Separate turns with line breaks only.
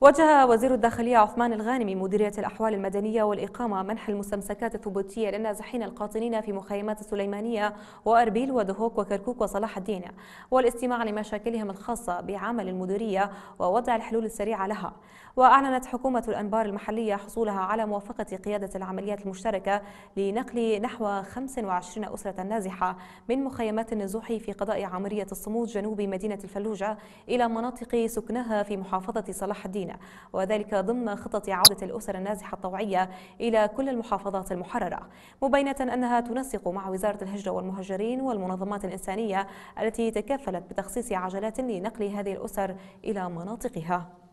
وجه وزير الداخلية عثمان الغانمي مديرية الأحوال المدنية والإقامة منح المستمسكات الثبوتية للنازحين القاطنين في مخيمات السليمانية وأربيل ودهوك وكركوك وصلاح الدين والاستماع لمشاكلهم الخاصة بعمل المديرية ووضع الحلول السريعة لها وأعلنت حكومة الأنبار المحلية حصولها على موافقة قيادة العمليات المشتركة لنقل نحو 25 أسرة نازحة من مخيمات النزوح في قضاء عمرية الصمود جنوب مدينة الفلوجة إلى مناطق سكنها في محافظة صلاح الدين المدينة وذلك ضمن خطط عودة الأسر النازحة الطوعية إلى كل المحافظات المحررة مبينة أنها تنسق مع وزارة الهجرة والمهجرين والمنظمات الإنسانية التي تكفلت بتخصيص عجلات لنقل هذه الأسر إلى مناطقها